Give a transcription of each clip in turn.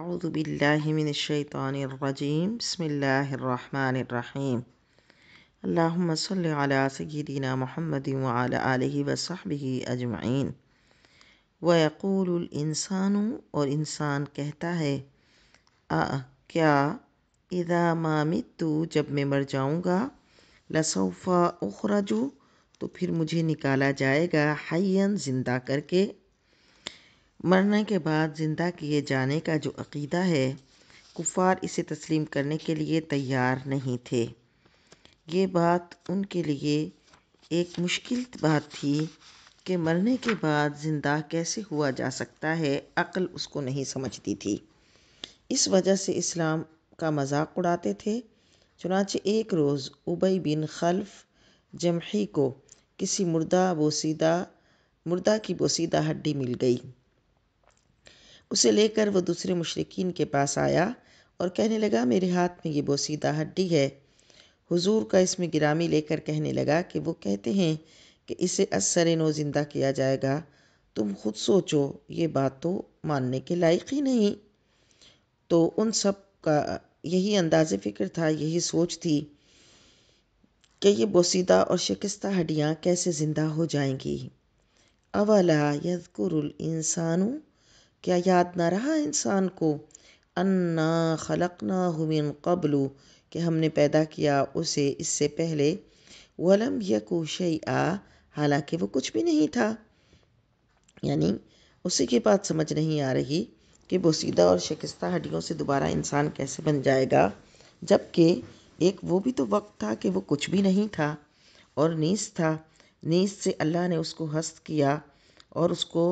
अज़बिल्लिमिनशैतरजीम बसमीम अल्लाम सल सदीना महमद वसहबी अजमाइन वक़ूलसानु और इंसान कहता है आ क्या इदा मामित तो जब मैं मर जाऊँगा लसौफ़ा उखरजू तो फिर मुझे निकाला जाएगा हयन ज़िंदा करके मरने के बाद ज़िंदा किए जाने का जो अक़ीदा है कुफ़ार इसे तस्लीम करने के लिए तैयार नहीं थे ये बात उनके लिए एक मुश्किल बात थी कि मरने के बाद ज़िंदा कैसे हुआ जा सकता है अक्ल उसको नहीं समझती थी इस वजह से इस्लाम का मजाक उड़ाते थे चुनाचे एक रोज़ उबई बिन खल्फ जमही को किसी मुर्दा बोसीदा मुर्दा की बोसीदा हड्डी मिल गई उसे लेकर वह दूसरे मुशरकिन के पास आया और कहने लगा मेरे हाथ में ये बोसीदा हड्डी है हुजूर का इसमें गिरामी लेकर कहने लगा कि वो कहते हैं कि इसे असर नो ज़िंदा किया जाएगा तुम खुद सोचो ये बात तो मानने के लायक ही नहीं तो उन सब का यही अंदाज़ फ़िक्र था यही सोच थी कि ये बोसीदा और शिकस्त हड्डियाँ कैसे ज़िंदा हो जाएंगी अवला यदकुर क्या याद ना रहा इंसान को अन्ना ना हुमिन कबलू कि हमने पैदा किया उसे इससे पहले वलम यकू आ हालांकि वो कुछ भी नहीं था यानी उसी की बात समझ नहीं आ रही कि बोसीदा और शिकस्ता हड्डियों से दोबारा इंसान कैसे बन जाएगा जबकि एक वो भी तो वक्त था कि वो कुछ भी नहीं था और नीस था नीस से अल्लाह ने उसको हस्त किया और उसको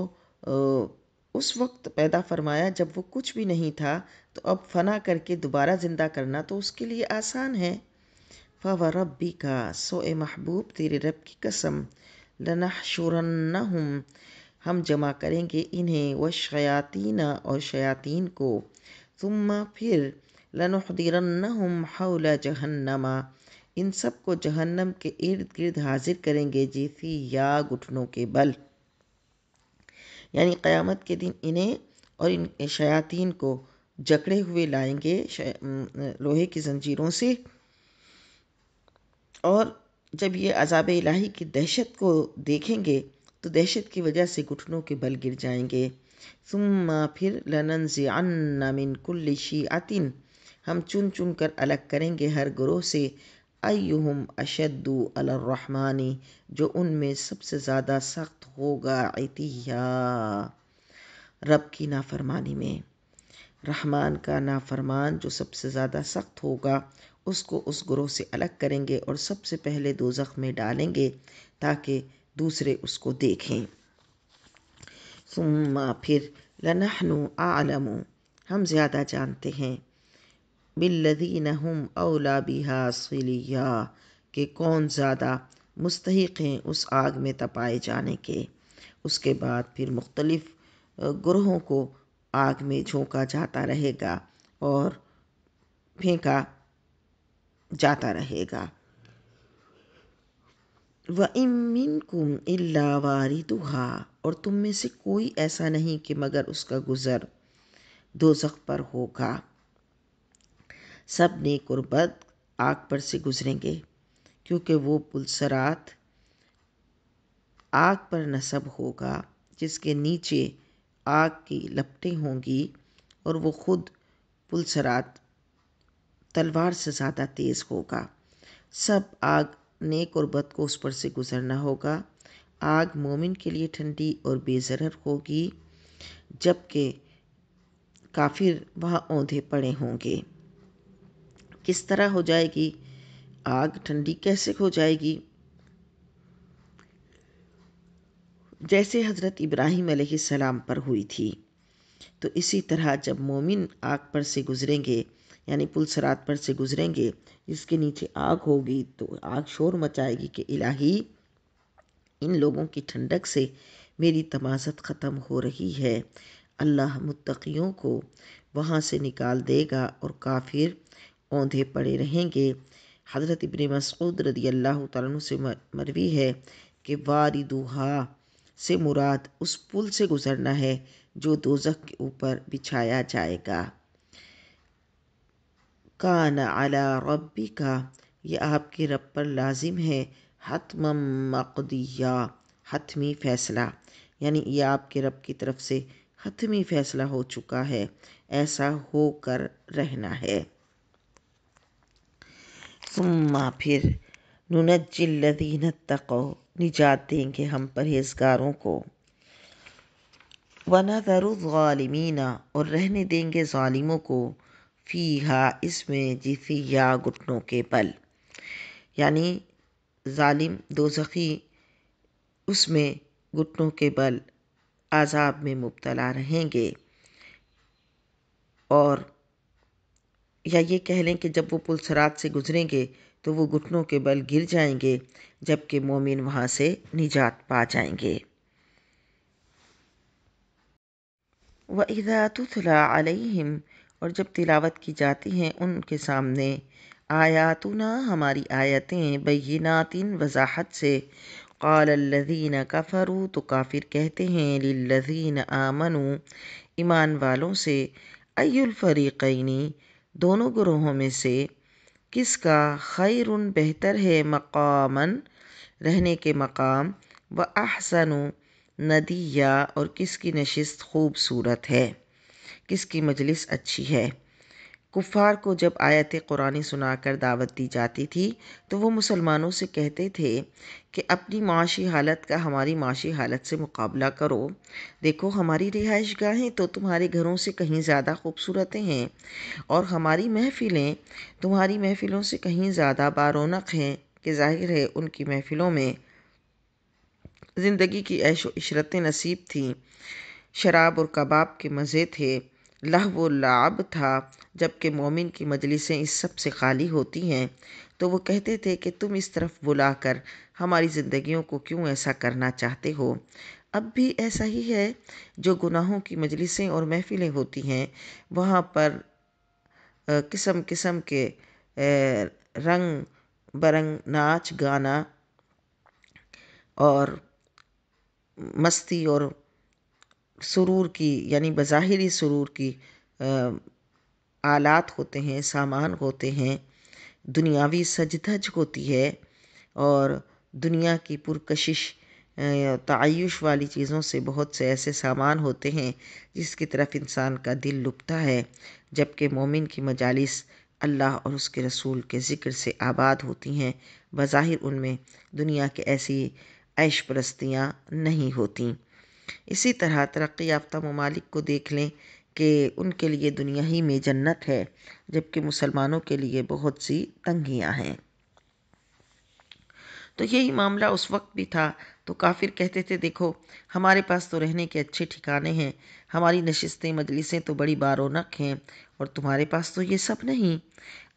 उस वक्त पैदा फरमाया जब वो कुछ भी नहीं था तो अब फना करके दोबारा ज़िंदा करना तो उसके लिए आसान है फ़व रबी का सो ए महबूब तेरे रब की कसम लना हम जमा करेंगे इन्हें व शयातीना और शयातीन को तुम फिर लनुहदिरन्नहुम हौला जहन्नमा इन सब को जहन्नम के इर्द गिर्द हाजिर करेंगे जी या घुटनों के बल यानी क़यामत के दिन इन्हें और इन शयातीन को जकड़े हुए लाएंगे लोहे की जंजीरों से और जब ये अजाब इलाही की दहशत को देखेंगे तो दहशत की वजह से घुटनों के बल गिर जाएंगे सुम्मा फिर लनन ज़ियान मिन कुल्ल आतिन हम चुन चुन कर अलग करेंगे हर ग्रोह से अयुम अशद्दू अलरहमानी जो उनमें सबसे ज़्यादा सख्त होगा इतिया रब की नाफरमानी में रहमान का नाफरमान जो सबसे ज़्यादा सख्त होगा उसको उस ग्रोह से अलग करेंगे और सबसे पहले दोजख में डालेंगे ताकि दूसरे उसको देखें सुम्मा फिर लनहनु आलमू हम ज़्यादा जानते हैं बिल्लिन हम अवला बिहा के कौन ज़्यादा मुस्तक हैं उस आग में तपाए जाने के उसके बाद फिर मुख्तलफ़ ग्रहों को आग में झोंका जाता रहेगा और फेंका जाता रहेगा व इमिन कुम अवारी दुहा और तुम में से कोई ऐसा नहीं कि मगर उसका गुज़र दो पर होगा सब नेक और बद आग पर से गुजरेंगे क्योंकि वो पुलसरात आग पर नसब होगा जिसके नीचे आग की लपटें होंगी और वो खुद पुलसरात तलवार से ज़्यादा तेज़ होगा सब आग नेक और बद को उस पर से गुज़रना होगा आग मोमिन के लिए ठंडी और बेजरर होगी जबकि काफिर वहाँ औंधे पड़े होंगे किस तरह हो जाएगी आग ठंडी कैसे हो जाएगी जैसे हज़रत इब्राहिम सलाम पर हुई थी तो इसी तरह जब मोमिन आग पर से गुज़रेंगे यानी पुलसरात पर से गुज़रेंगे जिसके नीचे आग होगी तो आग शोर मचाएगी कि इलाही इन लोगों की ठंडक से मेरी तमाजत ख़त्म हो रही है अल्लाह मुत्तकियों को वहाँ से निकाल देगा और काफिर औंधे पड़े रहेंगे हज़रत इबन मसूद रदी अल्लाह तु से मरवी है कि वारी दुहा से मुराद उस पुल से गुज़रना है जो दोजख के ऊपर बिछाया जाएगा कान अला रब्बी का यह आपके रब पर लाजिम है हतम मकदिया हतमी फ़ैसला यानी यह आपके रब की तरफ से हतमी फ़ैसला हो चुका है ऐसा होकर रहना है सुम्मा फिर नुनज्जिल्लदीन तको निजात देंगे हम परहेजगारों को वनदरुलमीना और रहने देंगे ालिमों को फ़ी हा इसमें या घुटनों के बल यानी ालिम दोजखी उसमें घुटनों के बल आज़ाब में मुबतला रहेंगे और या ये कह लें कि जब वो पुलसरात से गुज़रेंगे तो वो घुटनों के बल गिर जाएंगे जबकि मोमिन वहाँ से निजात पा जाएंगे व इदा और जब तिलावत की जाती हैं उनके सामने आयातुना हमारी आयतें बीनातिन वजाहत से क़ालल्लज़ीन कफ़रू तो काफिर कहते हैं लल्लज़ीन आमनु ईमान वालों से अयुलफ़रीक़ैनी दोनों ग्रोहों में से किसका खैरुन बेहतर है मकामन रहने के मकाम व अहसन नदिया और किसकी नशस्त खूबसूरत है किसकी मजलिस अच्छी है कुफ़ार को जब आयत कुरानी सुनाकर दावत दी जाती थी तो वो मुसलमानों से कहते थे कि अपनी माशी हालत का हमारी माशी हालत से मुकाबला करो देखो हमारी रिहाइश गाहें तो तुम्हारे घरों से कहीं ज़्यादा खूबसूरत हैं और हमारी महफ़िलें तुम्हारी महफ़िलों से कहीं ज़्यादा रौनक हैं कि जाहिर है उनकी महफ़िलों में ज़िंदगी की ऐशो इशरतें नसीब थी शराब और कबाब के मज़े थे लहव लाब था जबकि मोमिन की मजलिसें इस सब से खाली होती हैं तो वो कहते थे कि तुम इस तरफ बुलाकर हमारी ज़िंदगियों को क्यों ऐसा करना चाहते हो अब भी ऐसा ही है जो गुनाहों की मजलिसें और महफ़िलें होती हैं वहाँ पर किस्म किस्म के रंग बरंग नाच गाना और मस्ती और सुरूर की यानी बज़ाहरी सुरूर की आलात होते हैं सामान होते हैं दुनियावी सज धज होती है और दुनिया की पुरकशिश तयुश वाली चीज़ों से बहुत से ऐसे सामान होते हैं जिसकी तरफ इंसान का दिल लुपता है जबकि मोमिन की मजालस अल्लाह और उसके रसूल के ज़िक्र से आबाद होती हैं बज़ाहिर उनमें दुनिया के ऐसी ऐश परस्तियाँ नहीं होती इसी तरह तरक्की याफ़्ता ममालिक को देख लें कि उनके लिए दुनिया ही में जन्नत है जबकि मुसलमानों के लिए बहुत सी तंगियां हैं तो यही मामला उस वक्त भी था तो काफिर कहते थे देखो हमारे पास तो रहने के अच्छे ठिकाने हैं हमारी नशस्तें मजलिसें तो बड़ी बारौनक हैं और तुम्हारे पास तो ये सब नहीं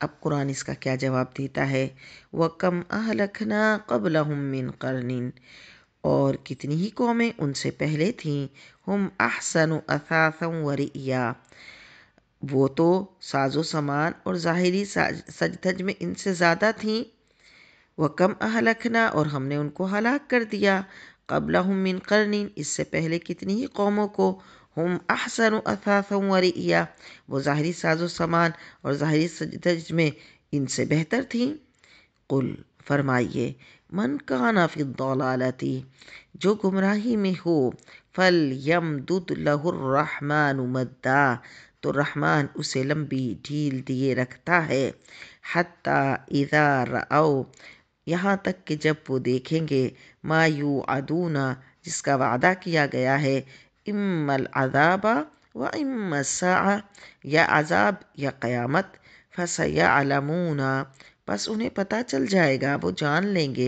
अब कुरान इसका क्या जवाब देता है वह कम अहलखना कबल हमिन करनिन और कितनी ही कौमें उनसे पहले थीं हम अहसन असासम वरिया वो तो साजो सामान और ज़ाहरी सजधज में इनसे ज़्यादा थीं वह कम अहलखना और हमने उनको हलाक कर दिया कबला हम मिन करनी इससे पहले कितनी ही कौमों को हम अहसन असासम वरिया वो ज़ाहरी साजो सामान और ज़ाहरी सजधज में इनसे बेहतर थीं कुल फरमाइए मन काना फ़िद्दालती जो गुमराही में हो फल यम दुद लहुर्रहमान मद्दा तो रहमान उसे लंबी ढील दिए रखता है हत्ता इदा आओ यहाँ तक कि जब वो देखेंगे मायू अदूना जिसका वादा किया गया है इमल अदाबा व इम या अजाब या क़यामत फसया अलमूना बस उन्हें पता चल जाएगा वो जान लेंगे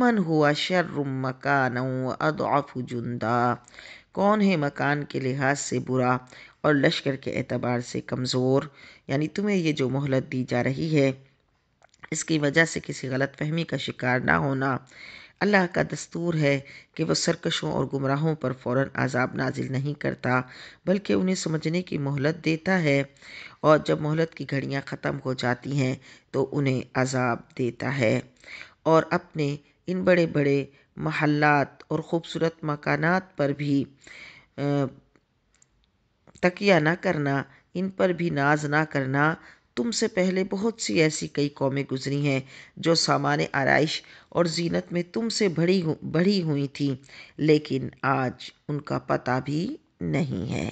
मन हुआ शर्र मकान अदाफ जुंदा कौन है मकान के लिहाज से बुरा और लश्कर के एतबार से कमज़ोर यानी तुम्हें ये जो मोहलत दी जा रही है इसकी वजह से किसी गलत फहमी का शिकार ना होना अल्लाह का दस्तूर है कि वह सरकशों और गुमराहों पर फ़ौर आज़ाब नाजिल नहीं करता बल्कि उन्हें समझने की मोहलत देता है और जब मोहलत की घड़ियाँ ख़त्म हो जाती हैं तो उन्हें अजाब देता है और अपने इन बड़े बड़े महल्लात और ख़ूबसूरत मकानात पर भी तकिया ना करना इन पर भी नाज ना करना तुमसे पहले बहुत सी ऐसी कई कौमें गुजरी हैं जो सामान्य आरइश और जीनत में तुमसे भड़ी बढ़ी हुई थीं लेकिन आज उनका पता भी नहीं है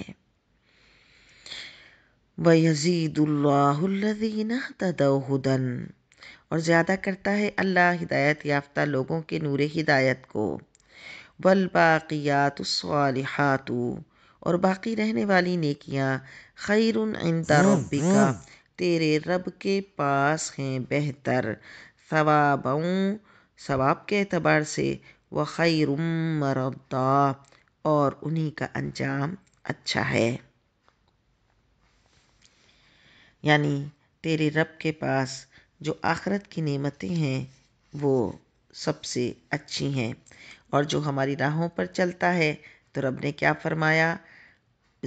वजीदुल्लादीन तदन और ज़्यादा करता है अल्लाह हिदायत याफ्ता लोगों के नूर हिदायत को वलबाक़ियात और बाकी रहने वाली नेकियां खैर इंदा रब्बिका तेरे रब के पास हैं बेहतर सवाबों सवाब के अतबार से व और उन्हीं का अंजाम अच्छा है यानी तेरे रब के पास जो आखरत की नेमतें हैं वो सबसे अच्छी हैं और जो हमारी राहों पर चलता है तो रब ने क्या फरमाया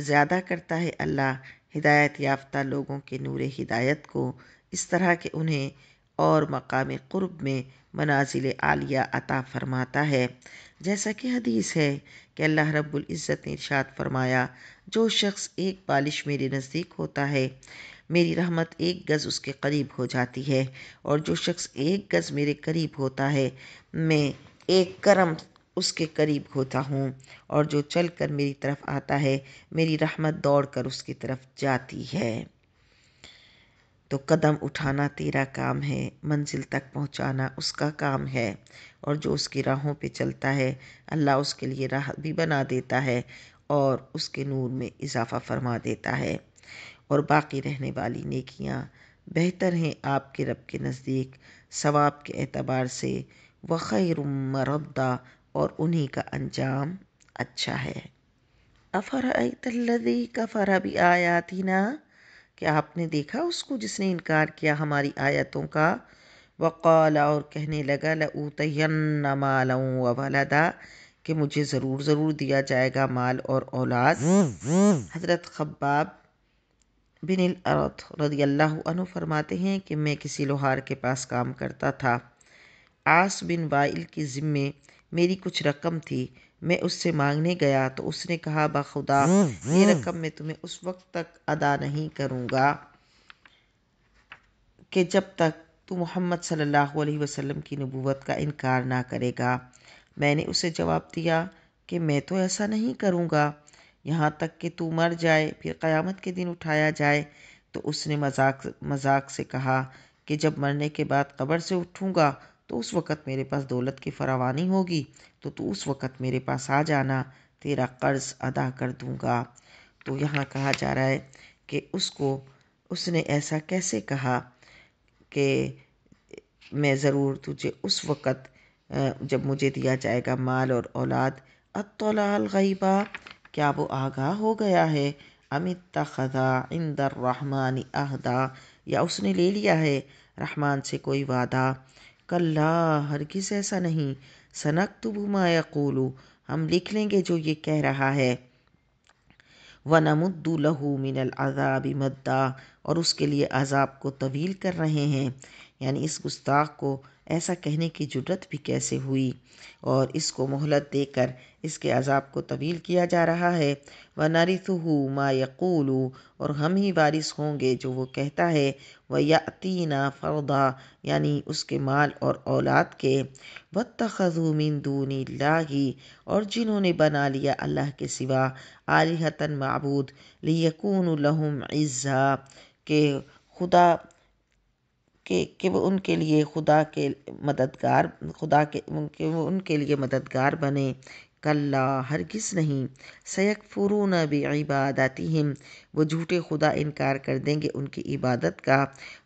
ज़्यादा करता है अल्लाह हिदायत याफ्ता लोगों के नूर हिदायत को इस तरह के उन्हें और मकाम क़ुर्ब में मनाजिल आलिया अता फरमाता है जैसा कि हदीस है कि अल्लाह रब्बुल इज़्ज़त ने इरशाद फरमाया जो शख्स एक बालिश मेरे नज़दीक होता है मेरी रहमत एक गज़ उसके करीब हो जाती है और जो शख्स एक गज़ मेरे करीब होता है मैं एक करम उसके करीब होता हूँ और जो चल कर मेरी तरफ आता है मेरी रहमत दौड़ कर उसकी तरफ जाती है तो कदम उठाना तेरा काम है मंजिल तक पहुँचाना उसका काम है और जो उसकी राहों पे चलता है अल्लाह उसके लिए राह भी बना देता है और उसके नूर में इजाफ़ा फरमा देता है और बाकी रहने वाली नेकियाँ बेहतर हैं आपके रब के नज़दीक सवाब के एतबार से व खैर और उन्हीं का अंजाम अच्छा है अफ़रदी कफ़रा भी थी ना क्या आपने देखा उसको जिसने इनकार किया हमारी आयतों का वक़ाल और कहने लगा तयन मालूँ वलदा कि मुझे ज़रूर ज़रूर दिया जाएगा माल और औलाद हज़रत खब्बाब बिन अरत रदी अल्लाह अनु फरमाते हैं कि मैं किसी लोहार के पास काम करता था आस बिन वाइल के ज़िम्मे मेरी कुछ रकम थी मैं उससे मांगने गया तो उसने कहा बखुदा ये हम्म, हम्म। रकम मैं तुम्हें उस वक्त तक अदा नहीं करूँगा कि जब तक तू मोहम्मद सल्लल्लाहु अलैहि वसल्लम की नबूवत का इनकार ना करेगा मैंने उसे जवाब दिया कि मैं तो ऐसा नहीं करूँगा यहाँ तक कि तू मर जाए फिर क़यामत के दिन उठाया जाए तो उसने मजाक मजाक से कहा कि जब मरने के बाद कब्र से उठूँगा तो उस वक़्त मेरे पास दौलत की फरावानी होगी तो तू उस वक़्त मेरे पास आ जाना तेरा कर्ज़ अदा कर दूँगा तो यहाँ कहा जा रहा है कि उसको उसने ऐसा कैसे कहा कि मैं ज़रूर तुझे उस वक़्त जब मुझे दिया जाएगा माल और औलाद अतलाल गईबा क्या वो आगाह हो गया है अमित खजा इंदर रहमानी अहदा या उसने ले लिया है रहमान से कोई वादा कल्ला हरगिज़ ऐसा नहीं तो मा कोलू हम लिख लेंगे जो ये कह रहा है नमुद्दू लहू मिनल अजाब मद्दा और उसके लिए अजाब को तवील कर रहे हैं यानी इस गुस्ताख को ऐसा कहने की ज़रूरत भी कैसे हुई और इसको मोहलत देकर इसके अज़ाब को तवील किया जा रहा है व माँ मा यक़ूलू और हम ही वारिस होंगे जो वो कहता है व यातीना फ़रदा यानी उसके माल और औलाद के व तखजूमिन दूनी लाही और जिन्होंने बना लिया अल्लाह के सिवा आलिहतन मबूद लियकून लहम इज़्ज़ा के खुदा के कि वो उनके लिए खुदा के मददगार खुदा के उनके वो उनके लिए मददगार बने कल्ला किस नहीं सैक सयकफुरून हिम वो झूठे खुदा इनकार कर देंगे उनकी इबादत का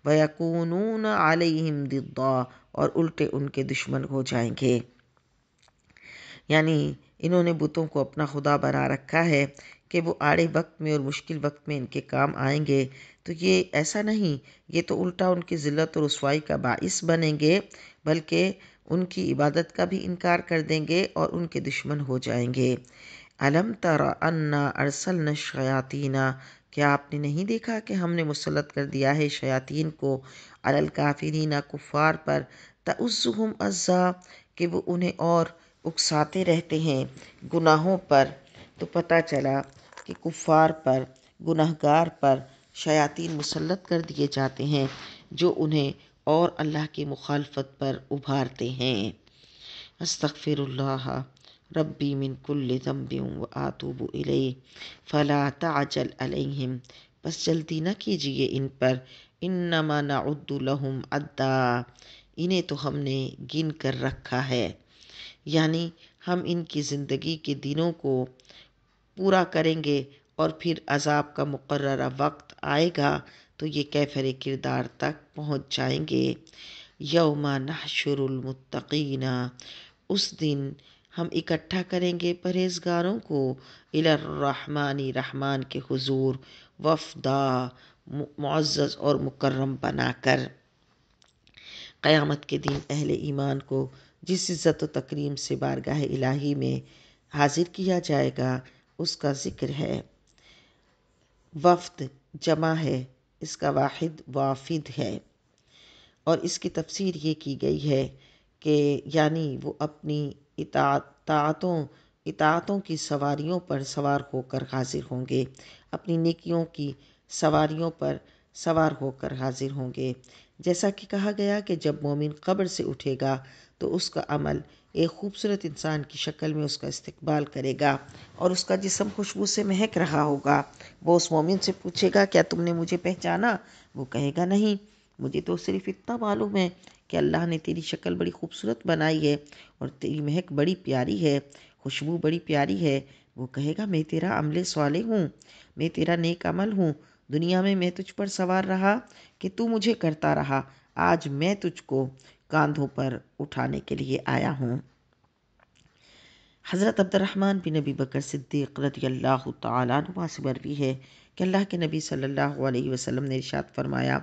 वयकूनून अलैहिम दिदा और उल्टे उनके दुश्मन हो जाएंगे यानी इन्होंने बुतों को अपना खुदा बना रखा है कि वो आड़े वक्त में और मुश्किल वक्त में इनके काम आएंगे तो ये ऐसा नहीं ये तो उल्टा उनकी ज़िलत और रसवाई का बाइस बनेंगे बल्कि उनकी इबादत का भी इनकार कर देंगे और उनके दुश्मन हो जाएंगे अलम तरा अरसल न शयातीना क्या आपने नहीं देखा कि हमने मुसलत कर दिया है शयातीन को अलल कुफ़ार पर तउज़ुम अज़ा कि वो उन्हें और उकसाते रहते हैं गुनाहों पर तो पता चला कि कुफ़ार पर गुनाहगार पर शयातीन मुसलत कर दिए जाते हैं जो उन्हें और अल्लाह की मुखालफत पर उभारते हैं अस्तफ़िरल्ला रब्बी मिन कुल्ल व आतूब इले फ़ला ताजल अलहम बस जल्दी न कीजिए इन पर इन नमाना उद्दुलहम अद्दा इन्हें तो हमने गिन कर रखा है यानी हम इनकी ज़िंदगी के दिनों को पूरा करेंगे और फिर अज़ाब का मुकर वक्त आएगा तो ये कैफर किरदार तक पहुँच जाएंगे यौमा नहशरमतकीना उस दिन हम इकट्ठा करेंगे परहेजगारों को इलामानी रहमान के हुजूर वफदा मुआज़ और मुकर्रम बनाकर क़यामत के दिन अहल ईमान को जिस इज़्ज़त व तकरीम से बारगाह इलाही में हाज़िर किया जाएगा उसका ज़िक्र है वफ्द जमा है इसका वाहिद वाफिद है और इसकी तफसीर ये की गई है कि यानी वो अपनी इतातों इतातों की सवारियों पर सवार होकर हाजिर होंगे अपनी नेकियों की सवारियों पर सवार होकर हाजिर होंगे जैसा कि कहा गया कि जब मोमिन कब्र से उठेगा तो उसका अमल एक खूबसूरत इंसान की शक्ल में उसका इस्तकबाल करेगा और उसका जिसम खुशबू से महक रहा होगा वो उस मोमिन से पूछेगा क्या तुमने मुझे पहचाना वो कहेगा नहीं मुझे तो सिर्फ इतना मालूम है कि अल्लाह ने तेरी शक्ल बड़ी खूबसूरत बनाई है और तेरी महक बड़ी प्यारी है खुशबू बड़ी प्यारी है वो कहेगा मैं तेरा अमले सवाले हूँ मैं तेरा नेक अमल हूँ दुनिया में मैं तुझ पर सवार रहा कि तू मुझे करता रहा आज मैं तुझको कांधों पर उठाने के लिए आया हूँ हज़रत अब्दुलरहमान बिन नबी बकर सिद्दीक तुमा से मरवी है कि अल्लाह के नबी सल्लल्लाहु अलैहि वसल्लम ने इरशाद फरमाया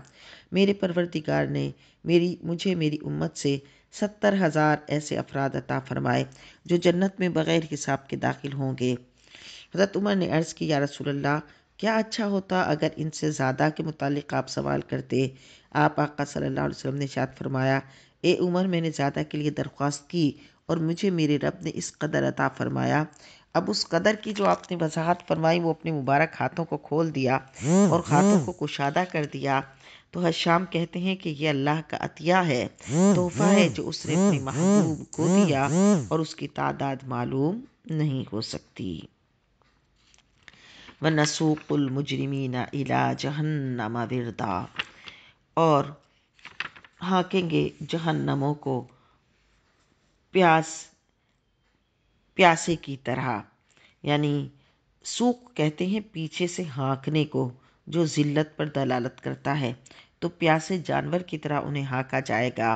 मेरे परवरदिगार ने मेरी मुझे मेरी उम्मत से सत्तर हज़ार ऐसे अफराद अता फरमाए जो जन्नत में बग़ैर हिसाब के दाखिल होंगे हज़रत उमर ने अर्ज़ की या रसूलल्लाह क्या अच्छा होता अगर इनसे ज़्यादा के मुतालिक आप सवाल करते आप आका सल्लल्लाहु अलैहि वसल्लम ने शाद फरमाया ए उमर मैंने ज़्यादा के लिए दरख्वास्त की और मुझे मेरे रब ने इस कदर अता फरमाया अब उस कदर की जो आपने वजाहत फरमाई वो अपने मुबारक हाथों को खोल दिया और हाथों को कुशादा कर दिया तो हर शाम कहते हैं कि यह अल्लाह का अतिया है तोहफा है जो उसने अपने महबूब को दिया और उसकी तादाद मालूम नहीं हो सकती व नसूकुल ना इला जहन्नमा विरदा और हाँकेंगे जहन्नमों को प्यास प्यासे की तरह यानी सूख कहते हैं पीछे से हाँकने को जो ज़िल्लत पर दलालत करता है तो प्यासे जानवर की तरह उन्हें हाँका जाएगा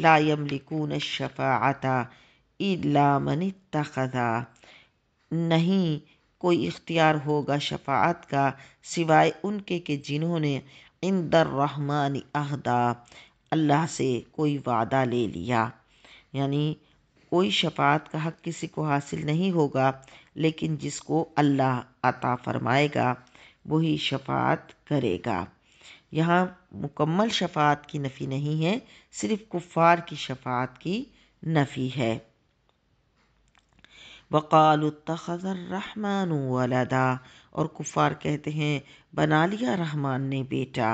लायम यमलिकून शफ़ाता इला मन तखदा नहीं कोई इख्तियार होगा शफात का सिवाय उनके के जिन्होंने इंदर रहमान अहदा अल्लाह से कोई वादा ले लिया यानी कोई शफ़ात का हक किसी को हासिल नहीं होगा लेकिन जिसको अल्लाह अता फरमाएगा वही शफ़ात करेगा यहाँ मुकम्मल शफ़ात की नफ़ी नहीं है सिर्फ कुफ़ार की शफ़ात की नफ़ी है रहमान वलदा और कुफ़ार कहते हैं बना लिया रहमान ने बेटा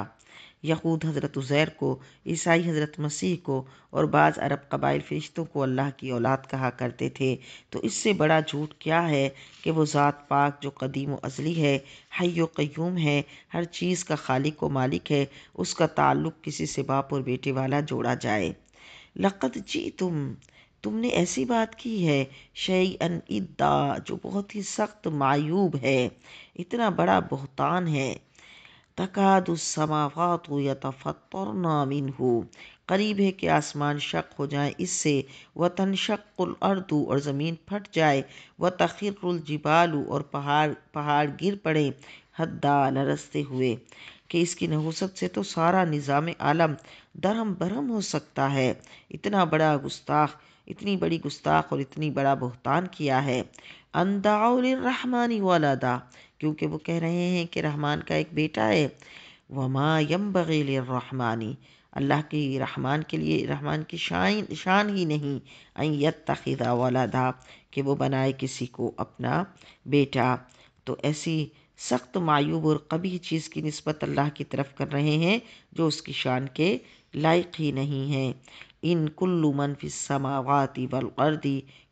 यहूद हज़रत उज़ैर को ईसाई हज़रत मसीह को और बाज़ अरब कबाइल फ़रिश्तों को अल्लाह की औलाद कहा करते थे तो इससे बड़ा झूठ क्या है कि वो ज़ात पाक जो कदीम अज़ली है हई व है हर चीज़ का खालिक व मालिक है उसका ताल्लुक़ किसी से बाप और बेटे वाला जोड़ा जाए लक़त जी तुम तुमने ऐसी बात की है शई अन इद्दा जो बहुत ही सख्त मायूब है इतना बड़ा बहतान है तकाद समावात यतफ़तरन हो करीब है कि आसमान शक हो जाए इससे व तनशक्ल अर्दू और ज़मीन फट जाए व तखिरजिबालू और पहाड़ पहाड़ गिर पड़े हद्दा लरसते हुए कि इसकी नहुसत से तो सारा निज़ाम आलम दरम बरम हो सकता है इतना बड़ा गुस्ताख इतनी बड़ी गुस्ताख और इतनी बड़ा बहुतान किया है रहमानी वालदा क्योंकि वो कह रहे हैं कि रहमान का एक बेटा है वमा यम बगैल रहमानी अल्लाह की रहमान के लिए रहमान की शान शान ही नहीं अयत तखीदा वाला था कि वो बनाए किसी को अपना बेटा तो ऐसी सख्त मायूब और कभी चीज़ की नस्बत अल्लाह की तरफ कर रहे हैं जो उसकी शान के लायक ही नहीं है इन कुल्लु मनफिस समावती वल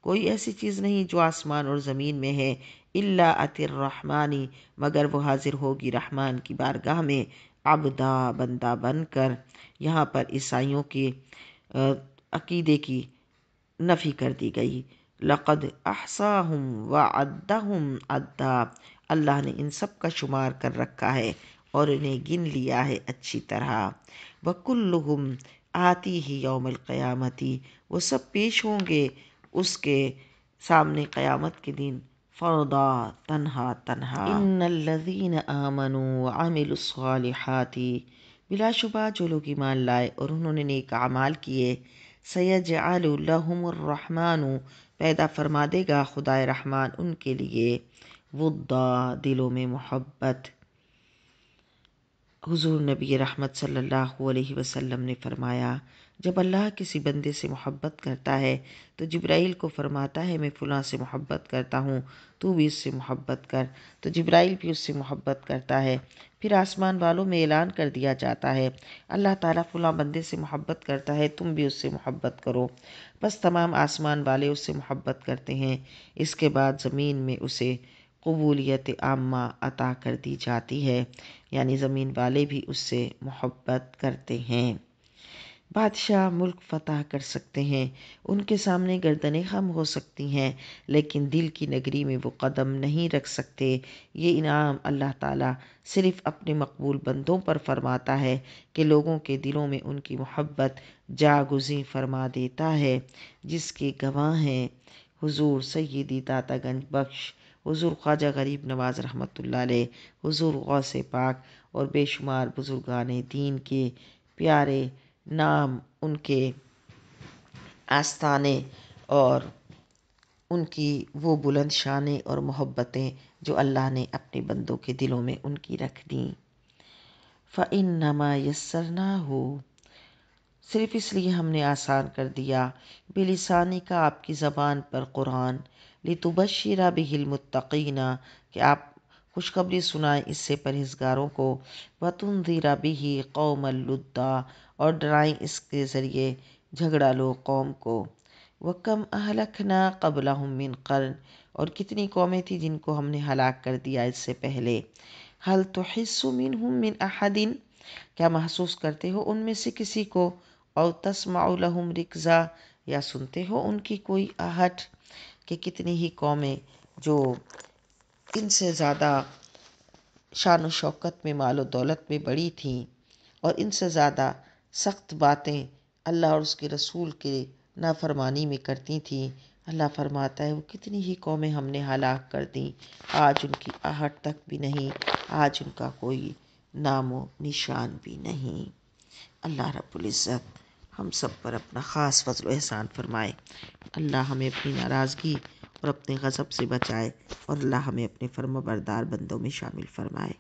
कोई ऐसी चीज़ नहीं जो आसमान और ज़मीन में है इल्ला अतिर रहमानी मगर वो हाजिर होगी रहमान की बारगाह में अबदा बंदा बनकर यहाँ पर ईसाइयों के अकीदे की नफ़ी कर दी गई लक़द अहसाहम व अद्दाहम अद्दा अल्लाह ने इन सब का शुमार कर रखा है और इन्हें गिन लिया है अच्छी तरह वकुल्लुहुम आती ही यौमल क़यामती वो सब पेश होंगे उसके सामने क़यामत के दिन فردا तन्हा जो लोग ईमान लाए और उन्होंने नेक अमाल किए सैद आलहमरहमान पैदा फरमा देगा खुदा रहमान उनके लिए वुद्दा दिलों में मोहब्बत हुजूर नबी रहमत सल्लल्लाहु अलैहि वसल्लम ने फरमाया जब अल्लाह किसी बंदे से मोहब्बत करता है तो जब्राइल को फरमाता है मैं फ़लाँ से मोहब्बत करता हूँ तू भी उससे मोहब्बत कर तो जब्राइल भी उससे मोहब्बत करता है फिर आसमान वालों में ऐलान कर दिया जाता है अल्लाह ताला फ़लाँ बंदे से मोहब्बत करता है तुम भी उससे मोहब्बत करो बस तमाम आसमान वाले उससे मोहब्बत करते हैं इसके बाद ज़मीन में उसे कबूलियत आमा अता कर दी जाती है यानी ज़मीन वाले भी उससे मोहब्बत करते हैं बादशाह मुल्क फ़तह कर सकते हैं उनके सामने गर्दनें खम हो सकती हैं लेकिन दिल की नगरी में वो कदम नहीं रख सकते ये इनाम अल्लाह ताला सिर्फ़ अपने मकबूल बंदों पर फरमाता है कि लोगों के दिलों में उनकी मोहब्बत जागुजी फरमा देता है जिसके गवाह हैं हुजूर सैदी गंज बख्श हुजूर ख्वाजा गरीब नवाज रहमत हुजूर गौसे पाक और बेशुमार बुजुर्गान दीन के प्यारे नाम उनके आस्थाने और उनकी वो बुलंद शान और मोहब्बतें जो अल्लाह ने अपने बंदों के दिलों में उनकी रख दी फ़िन नमा यसर ना हो सिर्फ इसलिए हमने आसान कर दिया बिलिसानी का आपकी ज़बान पर कुरान लितुबशरा बिहिलमतकीना कि आप खुशखबरी सुनाएं इससे परहेजगारों को वतुन ज़ीरा बिही कौमलुद्दा और डराएं इसके ज़रिए लो कौम को व कम अहलकना कबलहुम कर्न और कितनी कौमें थी जिनको हमने हलाक कर दिया इससे पहले हल तो हिस्सुमिन मिन अहदिन क्या महसूस करते हो उनमें से किसी को और तस्माउलहम रिक्ज़ा या सुनते हो उनकी कोई आहट कि कितनी ही कौमें जो इनसे ज़्यादा शान शौकत में माल दौलत में बड़ी थी और इनसे ज़्यादा सख्त बातें अल्लाह और उसके रसूल के नाफ़रमानी में करती थीं अल्लाह फ़रमाता है वो कितनी ही कौमें हमने हलाक कर दी आज उनकी आहट तक भी नहीं आज उनका कोई नामो निशान भी नहीं अल्लाह रबुल्ज़त हम सब पर अपना ख़ास फजल एहसान फरमाए अल्लाह हमें अपनी नाराज़गी और अपने गज़ब से बचाए और अल्लाह हमें अपने फर्मबरदार बंदों में शामिल फरमाए